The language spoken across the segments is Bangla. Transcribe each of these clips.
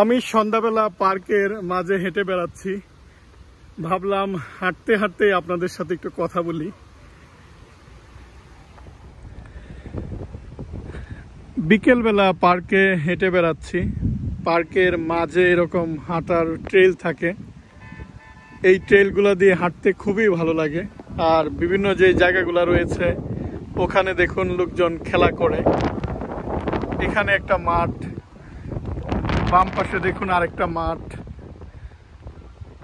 আমি সন্ধ্যাবেলা পার্কের মাঝে হেঁটে বেড়াচ্ছি ভাবলাম হাঁটতে হাঁটতে আপনাদের সাথে একটু কথা বলি বিকেলবেলা পার্কে হেঁটে বেড়াচ্ছি পার্কের মাঝে এরকম হাঁটার ট্রেল থাকে এই ট্রেলগুলো দিয়ে হাঁটতে খুবই ভালো লাগে আর বিভিন্ন যে জায়গাগুলো রয়েছে ওখানে দেখুন লোকজন খেলা করে এখানে একটা মাঠ বাম পাশে দেখুন আরেকটা মাঠ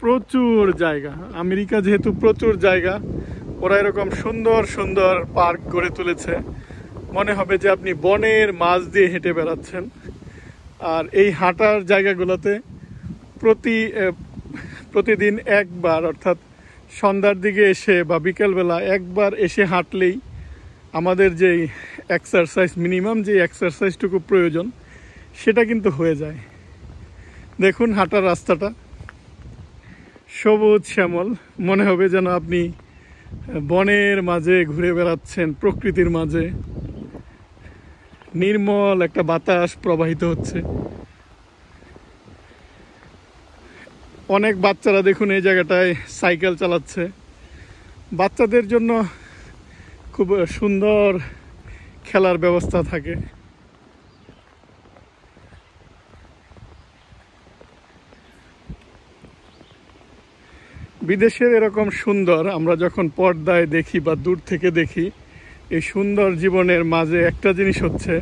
প্রচুর জায়গা আমেরিকা যেহেতু প্রচুর জায়গা ওরা এরকম সুন্দর সুন্দর পার্ক গড়ে তুলেছে মনে হবে যে আপনি বনের মাছ দিয়ে হেঁটে বেড়াচ্ছেন আর এই হাঁটার জায়গাগুলোতে প্রতি প্রতিদিন একবার অর্থাৎ সন্ধ্যার দিকে এসে বা বিকেলবেলা একবার এসে হাঁটলেই আমাদের যেই এক্সারসাইজ মিনিমাম যে এক্সারসাইজটুকু প্রয়োজন সেটা কিন্তু হয়ে যায় দেখুন হাঁটার রাস্তাটা সবুজ শ্যামল মনে হবে যেন আপনি বনের মাঝে ঘুরে বেড়াচ্ছেন প্রকৃতির মাঝে নির্মল একটা বাতাস প্রবাহিত হচ্ছে অনেক বাচ্চারা দেখুন এই জায়গাটায় সাইকেল চালাচ্ছে বাচ্চাদের জন্য খুব সুন্দর খেলার ব্যবস্থা থাকে বিদেশের এরকম সুন্দর আমরা যখন পর্দায় দেখি বা দূর থেকে দেখি এই সুন্দর জীবনের মাঝে একটা জিনিস হচ্ছে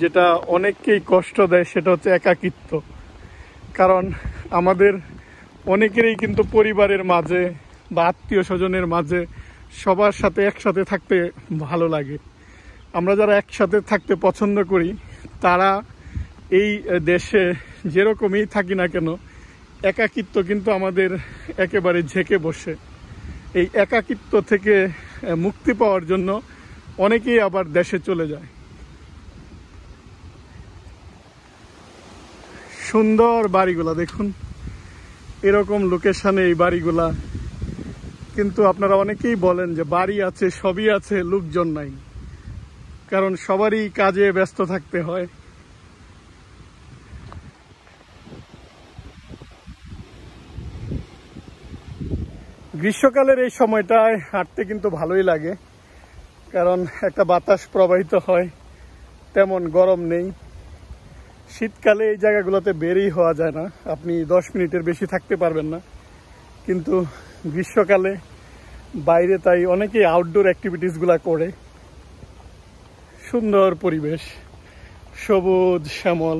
যেটা অনেককেই কষ্ট দেয় সেটা হচ্ছে একাকিত্ব কারণ আমাদের অনেকেরই কিন্তু পরিবারের মাঝে বা আত্মীয় স্বজনের মাঝে সবার সাথে একসাথে থাকতে ভালো লাগে আমরা যারা একসাথে থাকতে পছন্দ করি তারা এই দেশে যেরকমই থাকি না কেন একাকিত্ব কিন্তু আমাদের একেবারে ঝেঁকে বসে এই একাকিত্ব থেকে মুক্তি পাওয়ার জন্য অনেকেই আবার দেশে চলে যায় সুন্দর বাড়িগুলা দেখুন এরকম লোকেশানে এই বাড়িগুলা কিন্তু আপনারা অনেকেই বলেন যে বাড়ি আছে সবই আছে লোকজন নাই কারণ সবারই কাজে ব্যস্ত থাকতে হয় গ্রীষ্মকালের এই সময়টায় হাঁটতে কিন্তু ভালোই লাগে কারণ একটা বাতাস প্রবাহিত হয় তেমন গরম নেই শীতকালে এই জায়গাগুলোতে বেরই হওয়া যায় না আপনি দশ মিনিটের বেশি থাকতে পারবেন না কিন্তু গ্রীষ্মকালে বাইরে তাই অনেকেই আউটডোর অ্যাক্টিভিটিসগুলো করে সুন্দর পরিবেশ সবুজ শ্যামল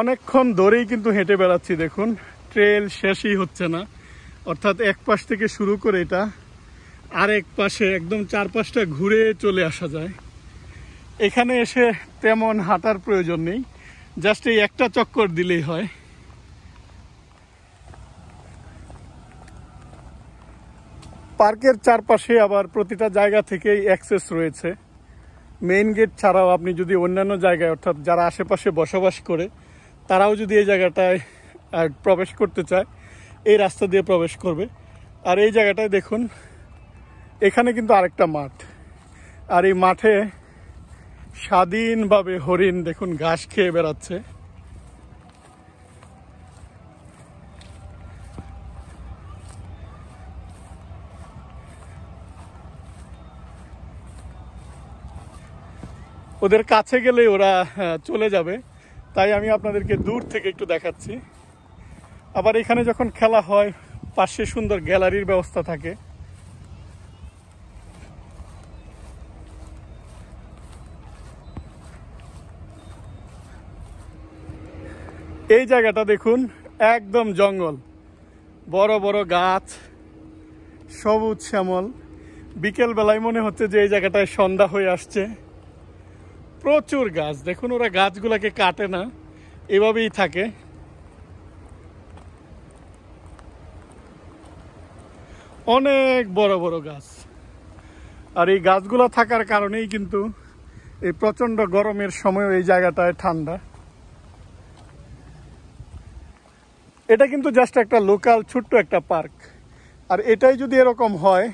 অনেকক্ষণ ধরেই কিন্তু হেঁটে বেড়াচ্ছি দেখুন ট্রেল শেষই হচ্ছে না অর্থাৎ এক পাশ থেকে শুরু করে এটা আর এক পাশে একদম চারপাশটা ঘুরে চলে আসা যায় এখানে এসে তেমন হাঁটার প্রয়োজন নেই জাস্ট এই একটা চক্কর দিলেই হয় পার্কের চারপাশে আবার প্রতিটা জায়গা থেকেই অ্যাক্সেস রয়েছে মেইন গেট ছাড়াও আপনি যদি অন্যান্য জায়গায় অর্থাৎ যারা আশেপাশে বসবাস করে তারাও যদি এই জায়গাটায় প্রবেশ করতে চায় এই রাস্তা দিয়ে প্রবেশ করবে আর এই জায়গাটায় দেখুন এখানে কিন্তু আরেকটা মাঠ আর এই মাঠে স্বাধীনভাবে হরিণ দেখুন ঘাস খেয়ে বেড়াচ্ছে ওদের কাছে গেলে ওরা হ্যাঁ, চলে যাবে তাই আমি আপনাদেরকে দূর থেকে একটু দেখাচ্ছি আবার এখানে যখন খেলা হয় পাশে সুন্দর গ্যালারির ব্যবস্থা থাকে এই জায়গাটা দেখুন একদম জঙ্গল বড় বড় গাছ সবুজ শ্যামল বিকেল বেলায় মনে হচ্ছে যে এই জায়গাটায় সন্ধ্যা হয়ে আসছে প্রচুর গাছ দেখুন ওরা গাছগুলাকে কাটে না এভাবেই থাকে অনেক বড় বড় গাছ আর এই গাছগুলো থাকার কারণেই কিন্তু এই প্রচণ্ড গরমের সময় এই জায়গাটায় ঠান্ডা এটা কিন্তু জাস্ট একটা লোকাল ছোট্ট একটা পার্ক আর এটাই যদি এরকম হয়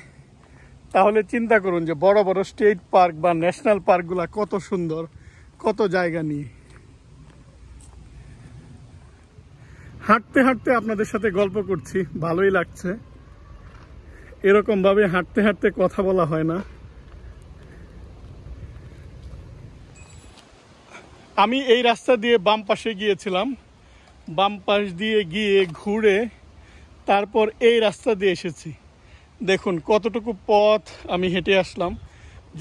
তাহলে চিন্তা করুন যে বড় বড় স্টেট পার্ক বা ন্যাশনাল পার্কগুলো কত সুন্দর কত জায়গা নিয়ে হাঁটতে হাঁটতে আপনাদের সাথে গল্প করছি ভালোই লাগছে এরকমভাবে হাঁটতে হাঁটতে কথা বলা হয় না আমি এই রাস্তা দিয়ে বাম পাশে গিয়েছিলাম বাম পাশ দিয়ে গিয়ে ঘুরে তারপর এই রাস্তা দিয়ে এসেছি দেখুন কতটুকু পথ আমি হেঁটে আসলাম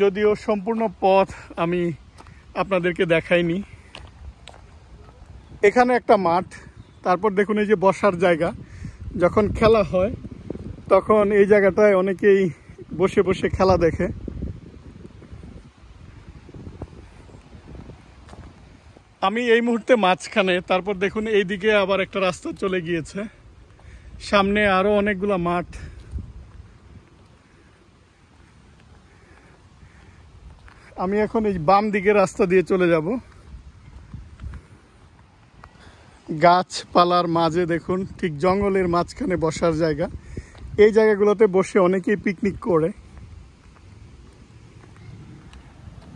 যদিও সম্পূর্ণ পথ আমি আপনাদেরকে দেখাইনি এখানে একটা মাঠ তারপর দেখুন এই যে বসার জায়গা যখন খেলা হয় তখন এই জায়গাটায় অনেকেই বসে বসে খেলা দেখে আমি এই মুহূর্তে মাঝখানে তারপর দেখুন এই দিকে আবার একটা রাস্তা চলে গিয়েছে সামনে আরও অনেকগুলো মাঠ আমি এখন এই বাম দিকে রাস্তা দিয়ে চলে যাব গাছপালার মাঝে দেখুন ঠিক জঙ্গলের মাঝখানে বসার জায়গা এই জায়গাগুলোতে বসে অনেকেই পিকনিক করে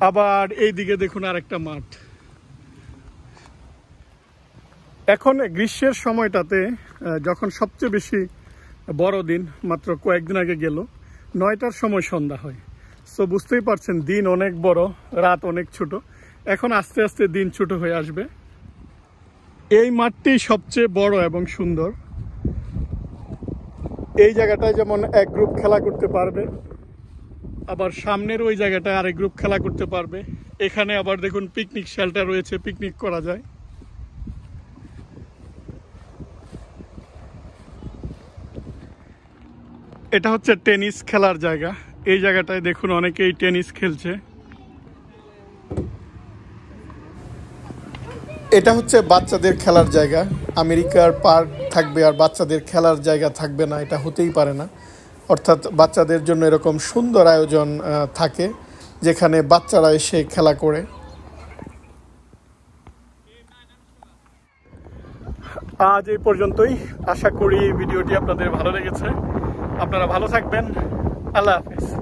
আবার এই দিকে দেখুন আর একটা মাঠ এখন গ্রীষ্মের সময়টাতে যখন সবচেয়ে বেশি বড় দিন মাত্র কয়েকদিন আগে গেল নয়টার সময় সন্ধ্যা হয় সো বুঝতেই পারছেন দিন অনেক বড় রাত অনেক ছোট এখন আস্তে আস্তে দিন ছোট হয়ে আসবে এই মাঠটি সবচেয়ে বড় এবং সুন্দর এই জায়গাটায় যেমন এক গ্রুপ খেলা করতে পারবে আবার সামনের ওই জায়গাটায় আরেক গ্রুপ খেলা করতে পারবে এখানে আবার দেখুন পিকনিক শেল্টার রয়েছে পিকনিক করা যায় এটা হচ্ছে টেনিস খেলার জায়গা এই জায়গাটায় দেখুন অনেকেই টেনিস খেলছে এটা হচ্ছে বাচ্চাদের খেলার জায়গা আমেরিকার পার্ক থাকবে আর বাচ্চাদের খেলার জায়গা থাকবে না এটা হতেই পারে না অর্থাৎ বাচ্চাদের জন্য এরকম সুন্দর আয়োজন থাকে যেখানে বাচ্চারা এসে খেলা করে আজ এই পর্যন্তই আশা করি ভিডিওটি আপনাদের ভালো লেগেছে আপনারা ভালো থাকবেন আল্লাহ হাফিজ